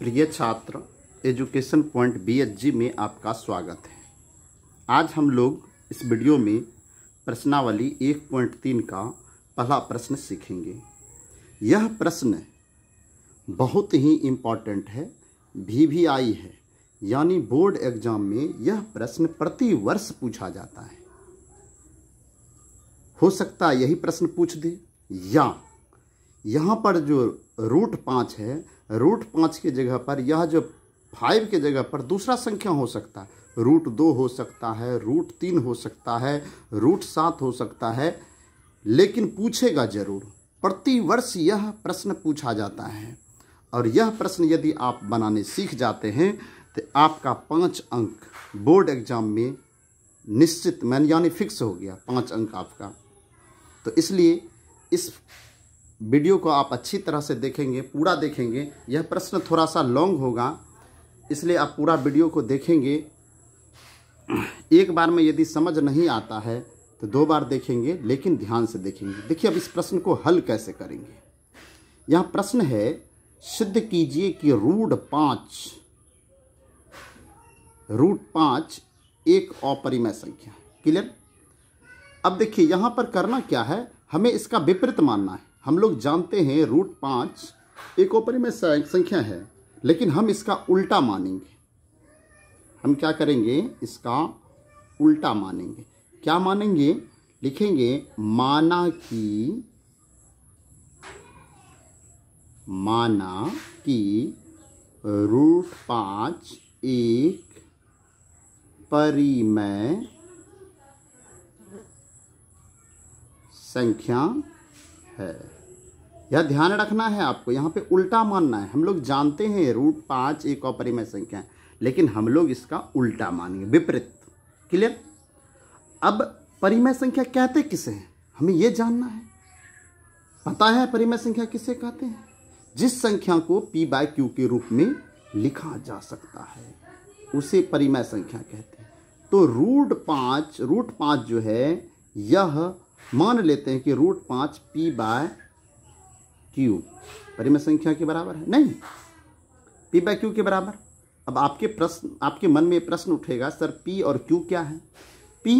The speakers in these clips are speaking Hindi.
प्रिय छात्र एजुकेशन पॉइंट बी में आपका स्वागत है आज हम लोग इस वीडियो में प्रश्नावली एक पॉइंट तीन का पहला प्रश्न सीखेंगे यह प्रश्न बहुत ही इम्पॉर्टेंट है भी भी आई है यानी बोर्ड एग्जाम में यह प्रश्न प्रति वर्ष पूछा जाता है हो सकता है यही प्रश्न पूछ दे या यहाँ पर जो रूट पाँच है रूट पाँच की जगह पर यह जो फाइव के जगह पर दूसरा संख्या हो सकता है रूट दो हो सकता है रूट तीन हो सकता है रूट सात हो सकता है लेकिन पूछेगा जरूर प्रति वर्ष यह प्रश्न पूछा जाता है और यह प्रश्न यदि आप बनाने सीख जाते हैं तो आपका पाँच अंक बोर्ड एग्जाम में निश्चित मैंने यानी फिक्स हो गया पाँच अंक आपका तो इसलिए इस वीडियो को आप अच्छी तरह से देखेंगे पूरा देखेंगे यह प्रश्न थोड़ा सा लॉन्ग होगा इसलिए आप पूरा वीडियो को देखेंगे एक बार में यदि समझ नहीं आता है तो दो बार देखेंगे लेकिन ध्यान से देखेंगे देखिए अब इस प्रश्न को हल कैसे करेंगे यह प्रश्न है सिद्ध कीजिए कि रूट पाँच रूट पाँच एक अपरिमय संख्या क्लियर अब देखिए यहाँ पर करना क्या है हमें इसका विपरीत मानना है हम लोग जानते हैं रूट पाँच एक ओपरी में संख्या है लेकिन हम इसका उल्टा मानेंगे हम क्या करेंगे इसका उल्टा मानेंगे क्या मानेंगे लिखेंगे माना कि माना कि रूट पाँच एक परिमय संख्या है यह ध्यान रखना है आपको यहाँ पे उल्टा मानना है हम लोग जानते हैं रूट पाँच एक अपरिमय संख्या है लेकिन हम लोग इसका उल्टा मानेंगे विपरीत क्लियर अब परिमय संख्या कहते किसे हैं हमें यह जानना है पता है परिमय संख्या किसे कहते हैं जिस संख्या को पी बाय क्यू के रूप में लिखा जा सकता है उसे परिमय संख्या कहते हैं तो रूट पाँच रूट पाँच जो है यह मान लेते हैं कि रूट पाँच पी बाय क्यू परिमय संख्या के बराबर है नहीं पी बाय क्यू के बराबर अब आपके प्रश्न आपके मन में प्रश्न उठेगा सर पी और क्यू क्या है पी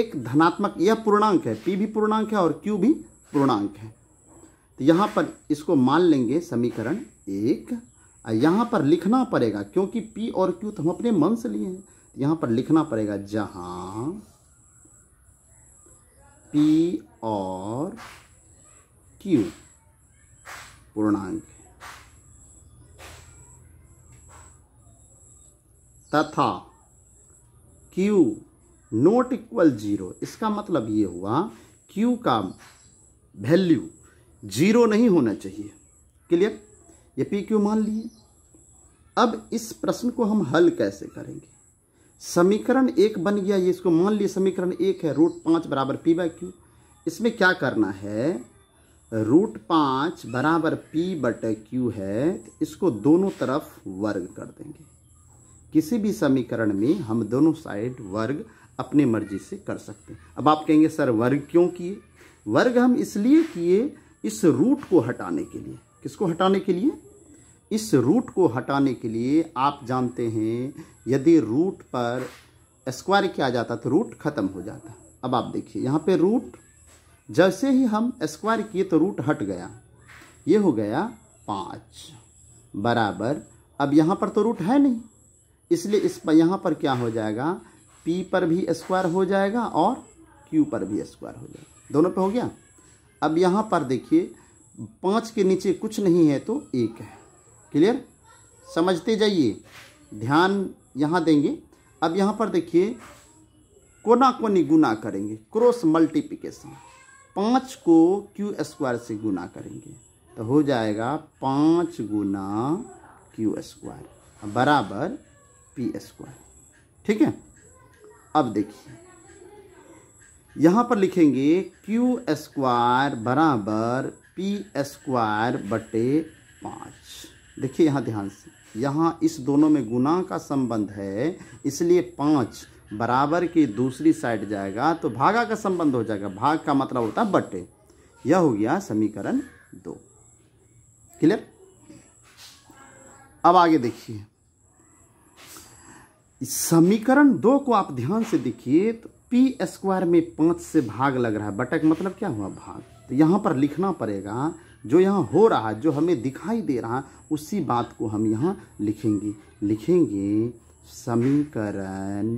एक धनात्मक यह पूर्णांक है पी भी पूर्णांक है और क्यू भी पूर्णांक है तो यहाँ पर इसको मान लेंगे समीकरण एक यहाँ पर लिखना पड़ेगा क्योंकि पी और क्यू तो हम अपने मन से लिए हैं यहाँ पर लिखना पड़ेगा जहाँ पी और क्यू पूर्णांक तथा Q नोट इक्वल जीरो इसका मतलब ये हुआ Q का वैल्यू जीरो नहीं होना चाहिए क्लियर ये पी क्यू मान लिए अब इस प्रश्न को हम हल कैसे करेंगे समीकरण एक बन गया ये इसको मान लिया समीकरण एक है रूट पाँच बराबर पी बाई क्यू इसमें क्या करना है रूट पाँच बराबर पी बट क्यू है इसको दोनों तरफ वर्ग कर देंगे किसी भी समीकरण में हम दोनों साइड वर्ग अपने मर्जी से कर सकते हैं अब आप कहेंगे सर वर्ग क्यों किए वर्ग हम इसलिए किए इस रूट को हटाने के लिए किसको हटाने के लिए इस रूट को हटाने के लिए आप जानते हैं यदि रूट पर स्क्वायर किया जाता तो रूट खत्म हो जाता अब आप देखिए यहाँ पे रूट जैसे ही हम स्क्वायर किए तो रूट हट गया ये हो गया पाँच बराबर अब यहाँ पर तो रूट है नहीं इसलिए इस पर यहाँ पर क्या हो जाएगा पी पर भी स्क्वायर हो जाएगा और क्यू पर भी स्क्वायर हो जाएगा दोनों पे हो गया अब यहाँ पर देखिए पाँच के नीचे कुछ नहीं है तो एक है क्लियर समझते जाइए ध्यान यहाँ देंगे अब यहाँ पर देखिए कोना कोनी गुना करेंगे क्रॉस मल्टीप्लिकेशन पाँच को क्यू स्क्वायर से गुना करेंगे तो हो जाएगा पाँच गुना क्यू स्क्वायर बराबर पी स्क्वायर ठीक है अब देखिए यहाँ पर लिखेंगे क्यू स्क्वायर बराबर पी स्क्वायर बटे पाँच देखिए यहाँ ध्यान से यहाँ इस दोनों में गुना का संबंध है इसलिए पाँच बराबर की दूसरी साइड जाएगा तो भागा का संबंध हो जाएगा भाग का मतलब होता है बटे यह हो गया समीकरण दो क्लियर अब आगे देखिए समीकरण दो को आप ध्यान से देखिए तो पी स्क्वायर में पांच से भाग लग रहा है बटक मतलब क्या हुआ भाग तो यहां पर लिखना पड़ेगा जो यहां हो रहा है जो हमें दिखाई दे रहा उसी बात को हम यहाँ लिखेंगे लिखेंगे समीकरण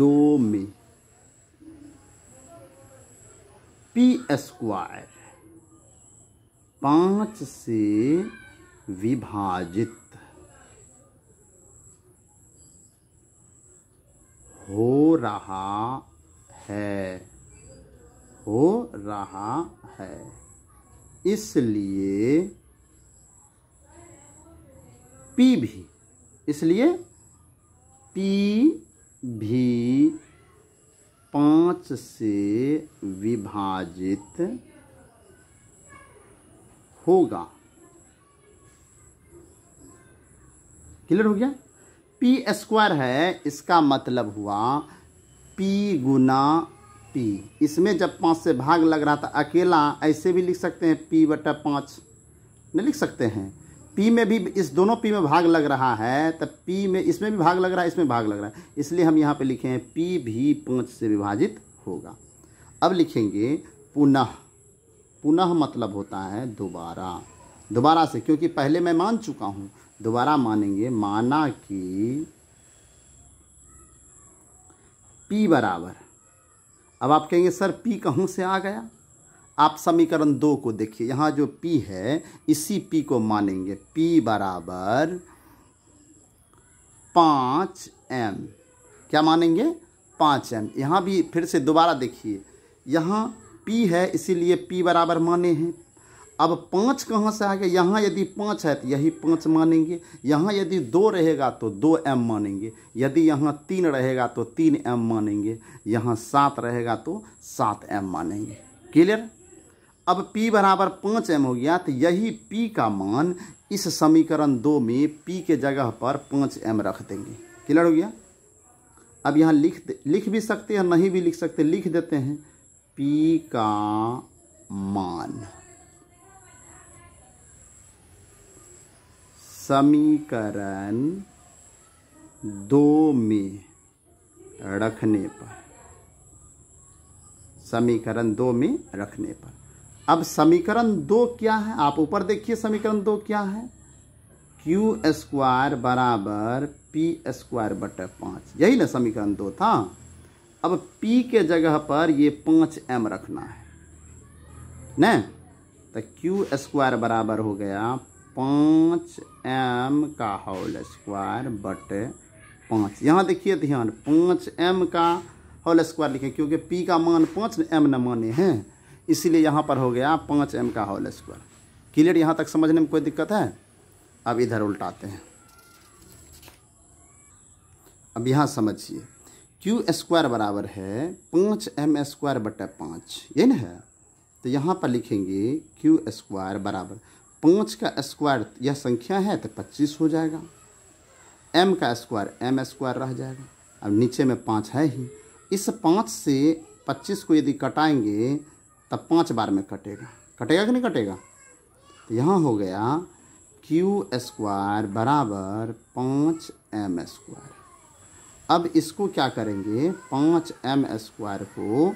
दो में पी स्क्वायर पांच से विभाजित हो रहा है हो रहा है इसलिए पी भी इसलिए पी भी पाँच से विभाजित होगा क्लियर हो गया पी स्क्वायर है इसका मतलब हुआ पी गुना पी इसमें जब पाँच से भाग लग रहा था अकेला ऐसे भी लिख सकते हैं पी बटा पाँच नहीं लिख सकते हैं पी में भी इस दोनों पी में भाग लग रहा है तो पी में इसमें भी भाग लग रहा है इसमें भाग लग रहा है इसलिए हम यहाँ पे लिखे हैं पी भी पाँच से विभाजित होगा अब लिखेंगे पुनः पुनः मतलब होता है दोबारा दोबारा से क्योंकि पहले मैं मान चुका हूँ दोबारा मानेंगे माना कि पी बराबर अब आप कहेंगे सर पी कहाँ से आ गया आप समीकरण दो को देखिए यहाँ जो P है इसी P को मानेंगे P बराबर पाँच एम क्या मानेंगे पाँच एम यहाँ भी फिर से दोबारा देखिए यहाँ P है इसीलिए P बराबर माने हैं अब पाँच कहाँ से आ गया यहाँ यदि पाँच है तो यही पाँच मानेंगे यहाँ यदि दो रहेगा तो दो एम मानेंगे यदि यहाँ तीन रहेगा तो तीन एम मानेंगे यहाँ सात रहेगा तो सात एम मानेंगे क्लियर अब P बराबर पाँच एम हो गया तो यही P का मान इस समीकरण दो में P के जगह पर पाँच एम रख देंगे क्लियर हो गया अब यहाँ लिख लिख भी सकते हैं नहीं भी लिख सकते लिख देते हैं P का मान समीकरण दो में रखने पर समीकरण दो में रखने पर अब समीकरण दो क्या है आप ऊपर देखिए समीकरण दो क्या है क्यू स्क्वायर बराबर पी स्क्वायर बटे पाँच यही ना समीकरण दो था अब पी के जगह पर ये पाँच एम रखना है न तो क्यू स्क्वायर बराबर हो गया पाँच एम का होल स्क्वायर बटे पाँच यहाँ देखिए ध्यान पाँच एम का होल स्क्वायर लिखे क्योंकि पी का मान पाँच एम न माने हैं इसीलिए यहाँ पर हो गया पाँच एम का होल स्क्वायर क्लियर यहाँ तक समझने में कोई दिक्कत है अब इधर उल्टाते हैं अब यहाँ समझिए क्यू स्क्वायर बराबर है पाँच एम स्क्वायर बटे पाँच ये ना है तो यहाँ पर लिखेंगे क्यू स्क्वायर बराबर पाँच का स्क्वायर यह संख्या है तो पच्चीस हो जाएगा एम का स्क्वायर एम स्क्वायर रह जाएगा अब नीचे में पाँच है ही इस पाँच से पच्चीस को यदि कटाएंगे तब पाँच बार में कटेगा कटेगा कि नहीं कटेगा तो यहाँ हो गया क्यू स्क्वायर बराबर पाँच एम स्क्वायर अब इसको क्या करेंगे पाँच एम स्क्वायर को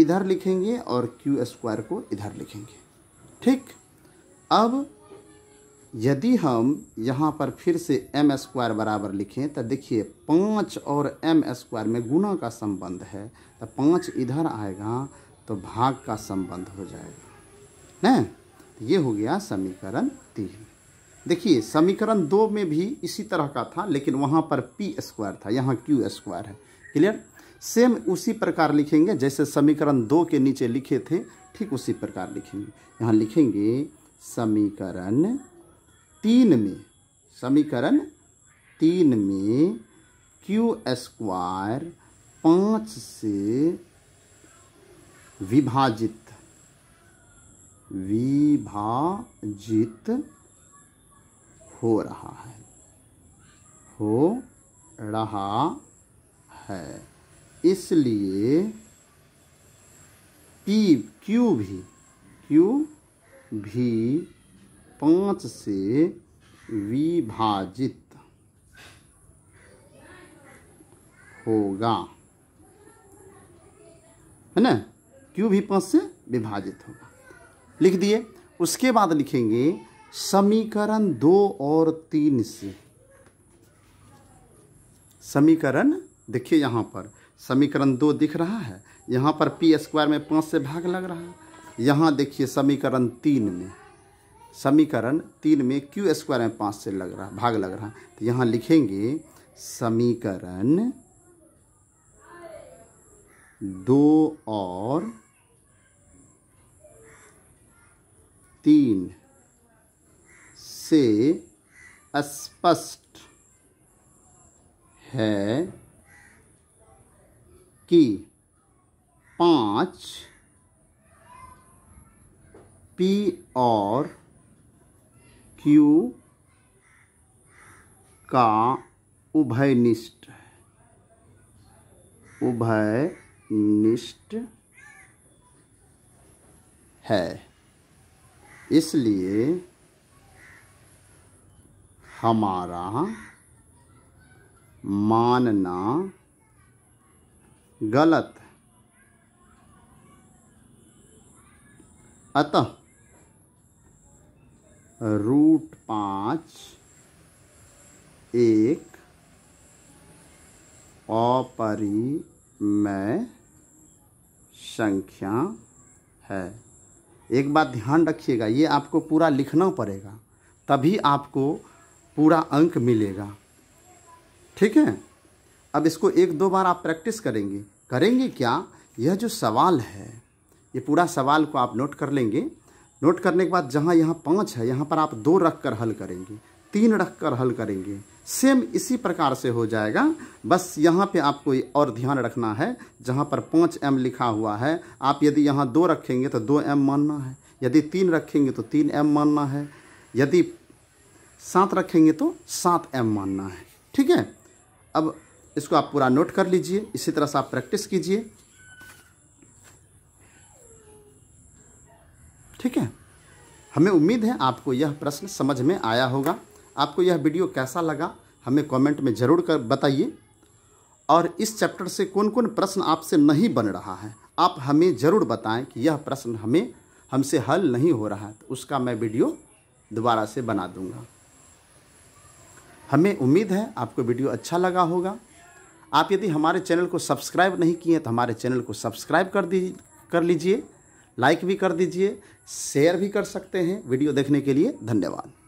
इधर लिखेंगे और क्यू स्क्वायर को इधर लिखेंगे ठीक अब यदि हम यहाँ पर फिर से एम स्क्वायर बराबर लिखें तो देखिए पाँच और एम स्क्वायर में गुना का संबंध है तो पाँच इधर आएगा तो भाग का संबंध हो जाएगा न तो ये हो गया समीकरण तीन देखिए समीकरण दो में भी इसी तरह का था लेकिन वहाँ पर पी स्क्वायर था यहाँ क्यू स्क्वायर है क्लियर सेम उसी प्रकार लिखेंगे जैसे समीकरण दो के नीचे लिखे थे ठीक उसी प्रकार लिखेंगे यहाँ लिखेंगे समीकरण तीन में समीकरण तीन में क्यू स्क्वायर पाँच से विभाजित विभाजित हो रहा है हो रहा है इसलिए पी क्यू भी क्यू भी पाँच से विभाजित होगा है ना क्यू भी पाँच से विभाजित होगा लिख दिए उसके बाद लिखेंगे समीकरण दो और तीन से समीकरण देखिए यहाँ पर समीकरण दो दिख रहा है यहाँ पर पी स्क्वायर में पाँच से भाग लग रहा है यहाँ देखिए समीकरण तीन में समीकरण तीन में क्यू स्क्वायर में पाँच से लग रहा भाग लग रहा तो यहाँ लिखेंगे समीकरण दो और तीन से स्पष्ट है कि पाँच पी और क्यू का उभयनिष्ठ उभयनिष्ठ है इसलिए हमारा मानना गलत अतः रूट पाँच एक अपरिमय संख्या है एक बात ध्यान रखिएगा ये आपको पूरा लिखना पड़ेगा तभी आपको पूरा अंक मिलेगा ठीक है अब इसको एक दो बार आप प्रैक्टिस करेंगे करेंगे क्या यह जो सवाल है ये पूरा सवाल को आप नोट कर लेंगे नोट करने के बाद जहाँ यहाँ पाँच है यहाँ पर आप दो रख कर हल करेंगे तीन रख कर हल करेंगे सेम इसी प्रकार से हो जाएगा बस यहाँ पे आपको और ध्यान रखना है जहाँ पर पाँच एम लिखा हुआ है आप यदि यहाँ दो रखेंगे तो दो एम मानना है यदि तीन रखेंगे तो तीन एम मानना है यदि सात रखेंगे तो सात एम मानना है ठीक है अब इसको आप पूरा नोट कर लीजिए इसी तरह से आप प्रैक्टिस कीजिए ठीक है हमें उम्मीद है आपको यह प्रश्न समझ में आया होगा आपको यह वीडियो कैसा लगा हमें कमेंट में ज़रूर कर बताइए और इस चैप्टर से कौन कौन प्रश्न आपसे नहीं बन रहा है आप हमें ज़रूर बताएं कि यह प्रश्न हमें हमसे हल नहीं हो रहा है तो उसका मैं वीडियो दोबारा से बना दूंगा हमें उम्मीद है आपको वीडियो अच्छा लगा होगा आप यदि हमारे चैनल को सब्सक्राइब नहीं किए तो हमारे चैनल को सब्सक्राइब कर दीजिए कर लीजिए लाइक भी कर दीजिए शेयर भी कर सकते हैं वीडियो देखने के लिए धन्यवाद